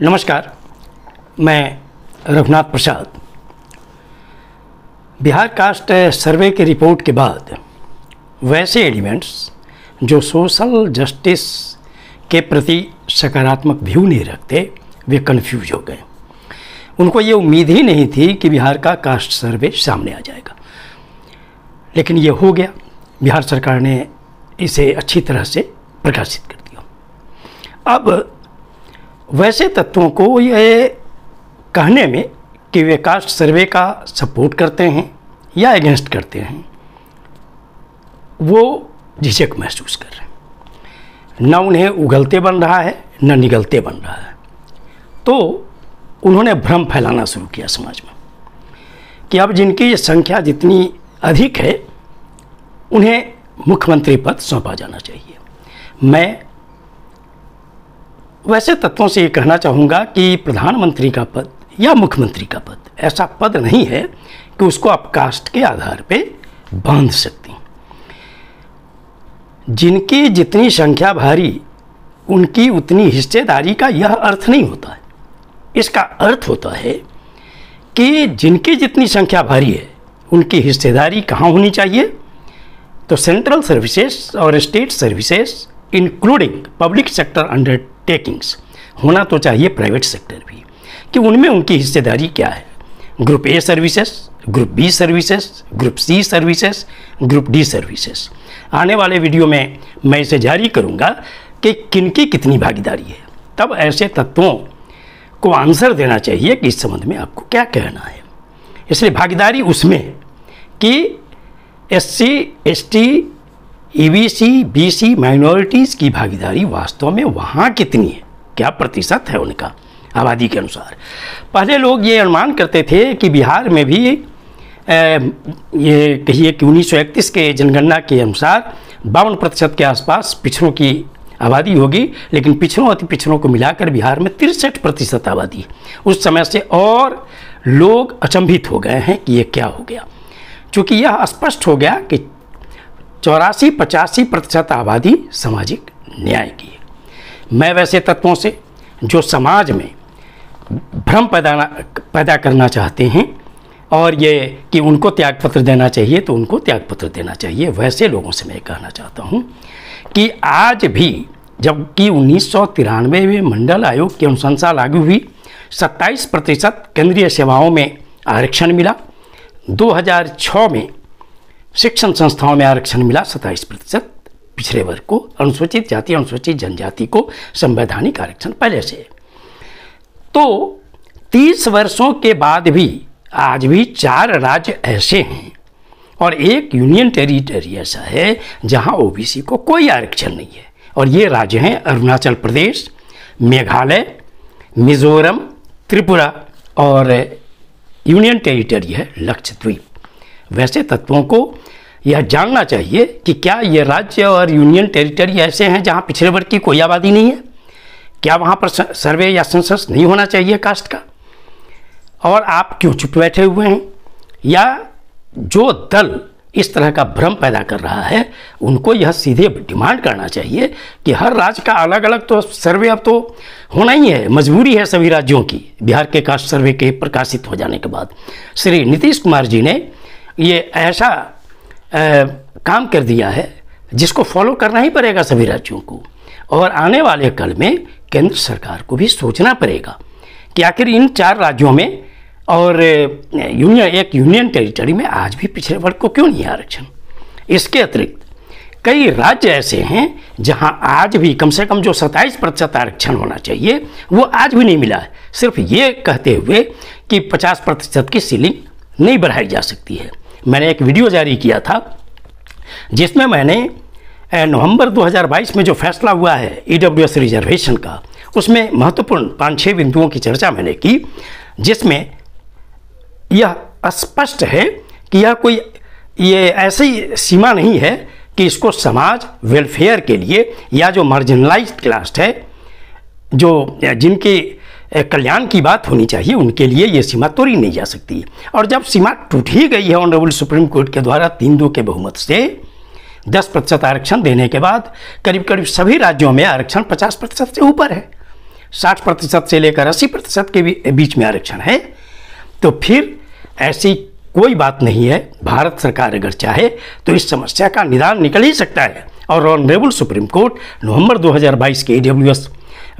नमस्कार मैं Raghunath Prasad Bihar caste survey की रिपोर्ट के बाद वैसे एलिमेंट्स जो सोशल जस्टिस के प्रति सकारात्मक व्यू नहीं रखते वे कन्फ्यूज हो गए उनको ये उम्मीद ही नहीं थी कि बिहार का कास्ट सर्वे सामने आ जाएगा लेकिन ये हो गया बिहार सरकार ने इसे अच्छी तरह से प्रकाशित कर दिया अब वैसे तत्वों तो को ये कहने में कि वे कास्ट सर्वे का सपोर्ट करते हैं या अगेंस्ट करते हैं वो झिझक महसूस कर रहे हैं न उन्हें उगलते बन रहा है न निगलते बन रहा है तो उन्होंने भ्रम फैलाना शुरू किया समाज में कि अब जिनकी ये संख्या जितनी अधिक है उन्हें मुख्यमंत्री पद सौंपा जाना चाहिए मैं वैसे तत्वों से ये कहना चाहूँगा कि प्रधानमंत्री का पद या मुख्यमंत्री का पद ऐसा पद नहीं है कि उसको आप कास्ट के आधार पे बांध सकती जिनकी जितनी संख्या भारी उनकी उतनी हिस्सेदारी का यह अर्थ नहीं होता है इसका अर्थ होता है कि जिनकी जितनी संख्या भारी है उनकी हिस्सेदारी कहाँ होनी चाहिए तो सेंट्रल सर्विसेज और state services including public sector undertakings होना तो चाहिए प्राइवेट सेक्टर भी कि उनमें उनकी हिस्सेदारी क्या है group A services group B services group C services group D services आने वाले वीडियो में मैं इसे जारी करूँगा कि किनकी कितनी भागीदारी है तब ऐसे तत्वों को आंसर देना चाहिए कि इस संबंध में आपको क्या कहना है इसलिए भागीदारी उसमें कि S C S T EBC BC minorities की भागीदारी वास्तव में वहाँ कितनी है क्या प्रतिशत है उनका आबादी के अनुसार पहले लोग ये अनुमान करते थे कि बिहार में भी ये कहिए कि उन्नीस के जनगणना के अनुसार बावन प्रतिशत के आसपास पिछड़ों की आबादी होगी लेकिन पिछड़ों अति पिछड़ों को मिलाकर बिहार में तिरसठ प्रतिशत आबादी उस समय से और लोग अचंभित हो गए हैं कि ये क्या हो गया चूँकि यह स्पष्ट हो गया कि चौरासी पचासी प्रतिशत आबादी सामाजिक न्याय की है मैं वैसे तत्वों से जो समाज में भ्रम पैदा पैदा करना चाहते हैं और ये कि उनको त्यागपत्र देना चाहिए तो उनको त्यागपत्र देना चाहिए वैसे लोगों से मैं कहना चाहता हूँ कि आज भी जबकि उन्नीस सौ तिरानवे में मंडल आयोग की अनुशंसा लागू हुई 27 प्रतिशत केंद्रीय सेवाओं में आरक्षण मिला 2006 में शिक्षण संस्थाओं में आरक्षण मिला सत्ताईस प्रतिशत पिछड़े वर्ग को अनुसूचित जाति अनुसूचित जनजाति को संवैधानिक आरक्षण पहले से तो तीस वर्षों के बाद भी आज भी चार राज्य ऐसे हैं और एक यूनियन टेरिटरी ऐसा है जहां ओबीसी को कोई आरक्षण नहीं है और ये राज्य हैं अरुणाचल प्रदेश मेघालय मिजोरम त्रिपुरा और यूनियन टेरिटरी है लक्षद्वीप वैसे तत्वों को यह जानना चाहिए कि क्या ये राज्य और यूनियन टेरिटरी ऐसे हैं जहाँ पिछड़े वर्ग की कोई आबादी नहीं है क्या वहाँ पर सर्वे या सेंसस नहीं होना चाहिए कास्ट का और आप क्यों चुप बैठे हुए हैं या जो दल इस तरह का भ्रम पैदा कर रहा है उनको यह सीधे डिमांड करना चाहिए कि हर राज्य का अलग अलग तो सर्वे अब तो होना ही है मजबूरी है सभी राज्यों की बिहार के कास्ट सर्वे के प्रकाशित हो जाने के बाद श्री नीतीश कुमार जी ने ये ऐसा आ, काम कर दिया है जिसको फॉलो करना ही पड़ेगा सभी राज्यों को और आने वाले कल में केंद्र सरकार को भी सोचना पड़ेगा कि आखिर इन चार राज्यों में और यूनियन एक यूनियन टेरिटरी में आज भी पिछड़े वर्ग को क्यों नहीं है आरक्षण इसके अतिरिक्त कई राज्य ऐसे हैं जहां आज भी कम से कम जो 27 प्रतिशत आरक्षण होना चाहिए वो आज भी नहीं मिला है सिर्फ ये कहते हुए कि 50 प्रतिशत की सीलिंग नहीं बढ़ाई जा सकती है मैंने एक वीडियो जारी किया था जिसमें मैंने नवंबर 2022 में जो फैसला हुआ है ई e रिजर्वेशन का उसमें महत्वपूर्ण पाँच छः बिंदुओं की चर्चा मैंने की जिसमें यह स्पष्ट है कि यह कोई ये ऐसी सीमा नहीं है कि इसको समाज वेलफेयर के लिए या जो मार्जिनलाइज क्लास है जो जिनकी कल्याण की बात होनी चाहिए उनके लिए ये सीमा तोड़ी नहीं जा सकती है और जब सीमा टूट ही गई है ऑनरेबल सुप्रीम कोर्ट के द्वारा तीन दो के बहुमत से दस प्रतिशत आरक्षण देने के बाद करीब करीब सभी राज्यों में आरक्षण पचास प्रतिशत से ऊपर है साठ प्रतिशत से लेकर अस्सी प्रतिशत के बीच में आरक्षण है तो फिर ऐसी कोई बात नहीं है भारत सरकार अगर चाहे तो इस समस्या का निदान निकल ही सकता है और ऑनरेबल सुप्रीम कोर्ट नवंबर 2022 के ई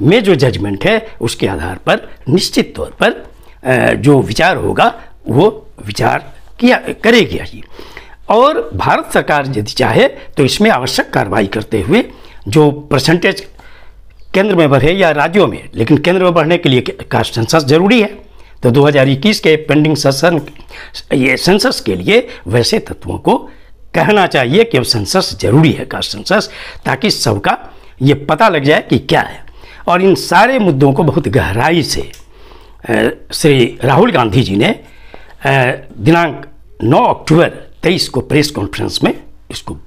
में जो जजमेंट है उसके आधार पर निश्चित तौर पर जो विचार होगा वो विचार किया करेगी ही और भारत सरकार यदि चाहे तो इसमें आवश्यक कार्रवाई करते हुए जो परसेंटेज केंद्र में बढ़े या राज्यों में लेकिन केंद्र में बढ़ने के लिए का सेंसस जरूरी है तो 2021 के पेंडिंग सेशन ये सेंसस के लिए वैसे तत्वों को कहना चाहिए कि अब सेंसस जरूरी है कास्ट सेंसस ताकि सबका ये पता लग जाए कि क्या है और इन सारे मुद्दों को बहुत गहराई से श्री राहुल गांधी जी ने दिनांक 9 अक्टूबर 23 को प्रेस कॉन्फ्रेंस में इसको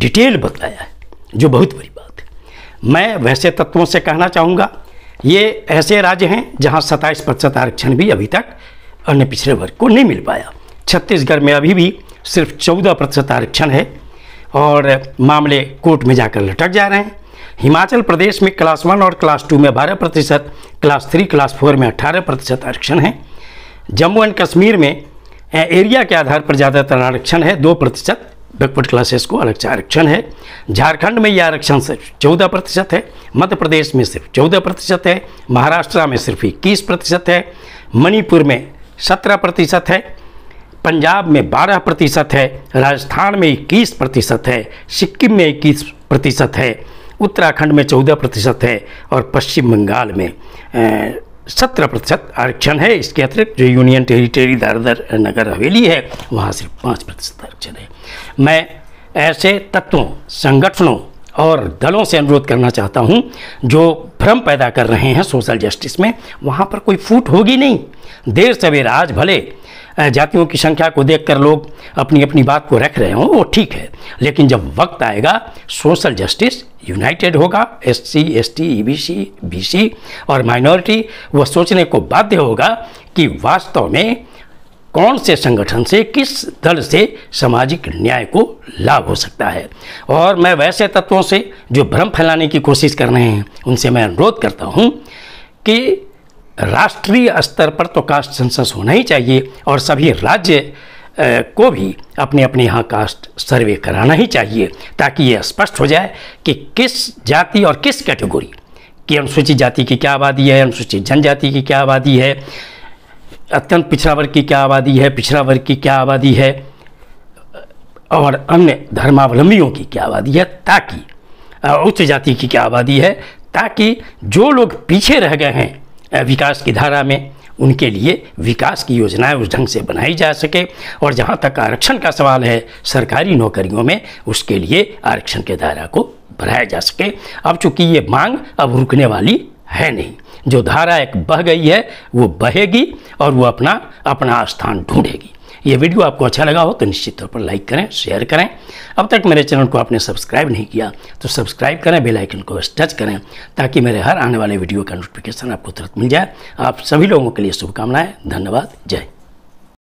डिटेल बताया है जो बहुत बड़ी बात है मैं वैसे तत्वों से कहना चाहूँगा ये ऐसे राज्य हैं जहाँ सत्ताईस प्रतिशत आरक्षण भी अभी तक अन्य पिछड़े वर्ग को नहीं मिल पाया छत्तीसगढ़ में अभी भी सिर्फ चौदह प्रतिशत आरक्षण है और मामले कोर्ट में जाकर लटक जा रहे हैं हिमाचल प्रदेश में क्लास वन और क्लास टू में बारह प्रतिशत क्लास थ्री क्लास फोर में अट्ठारह प्रतिशत आरक्षण है जम्मू एंड कश्मीर में एरिया के आधार पर ज़्यादातर आरक्षण है दो प्रतिशत बैकवर्ड क्लासेस को अलग से आरक्षण है झारखंड में यह आरक्षण सिर्फ चौदह प्रतिशत है मध्य प्रदेश में सिर्फ चौदह प्रतिशत है महाराष्ट्र में सिर्फ इक्कीस प्रतिशत है मणिपुर में सत्रह प्रतिशत है पंजाब में बारह प्रतिशत है राजस्थान में इक्कीस प्रतिशत है सिक्किम में इक्कीस प्रतिशत है उत्तराखंड में चौदह प्रतिशत है और पश्चिम बंगाल में सत्रह प्रतिशत आरक्षण है इसके अतिरिक्त जो यूनियन टेरिटरी दारदर नगर हवेली है वहाँ सिर्फ पाँच प्रतिशत आरक्षण है मैं ऐसे तत्वों संगठनों और दलों से अनुरोध करना चाहता हूँ जो भ्रम पैदा कर रहे हैं सोशल जस्टिस में वहाँ पर कोई फूट होगी नहीं देर सवेर आज भले जातियों की संख्या को देखकर लोग अपनी अपनी बात को रख रहे हों वो ठीक है लेकिन जब वक्त आएगा सोशल जस्टिस यूनाइटेड होगा S C S T E B C B C और माइनॉरिटी वह सोचने को बाध्य होगा कि वास्तव में कौन से संगठन से किस दल से सामाजिक न्याय को लाभ हो सकता है और मैं वैसे तत्वों से जो भ्रम फैलाने की कोशिश कर रहे हैं उनसे मैं अनुरोध करता हूँ कि राष्ट्रीय स्तर पर तो कास्ट सेंसस होना ही चाहिए और सभी राज्य को भी अपने अपने यहाँ कास्ट सर्वे कराना ही चाहिए ताकि ये स्पष्ट हो जाए कि किस जाति और किस कैटेगोरी कि अनुसूचित जाति की क्या आबादी है अनुसूचित जनजाति की क्या आबादी है अत्यंत पिछड़ा वर्ग की क्या आबादी है पिछड़ा वर्ग की क्या आबादी है और अन्य धर्मावलंबियों की क्या आबादी है ताकि उच्च जाति की क्या आबादी है ताकि जो लोग पीछे रह गए हैं विकास की धारा में उनके लिए विकास की योजनाएं उस ढंग से बनाई जा सके और जहाँ तक आरक्षण का सवाल है सरकारी नौकरियों में उसके लिए आरक्षण के दायरा को बढ़ाया जा सके अब चूंकि ये मांग अब रुकने वाली है नहीं जो धारा एक बह गई है वो बहेगी और वो अपना अपना स्थान ढूंढेगी ये वीडियो आपको अच्छा लगा हो तो निश्चित तौर पर लाइक करें शेयर करें अब तक मेरे चैनल को आपने सब्सक्राइब नहीं किया तो सब्सक्राइब करें बेल आइकन को टच करें ताकि मेरे हर आने वाले वीडियो का नोटिफिकेशन आपको तुरंत मिल जाए आप सभी लोगों के लिए शुभकामनाएं धन्यवाद जय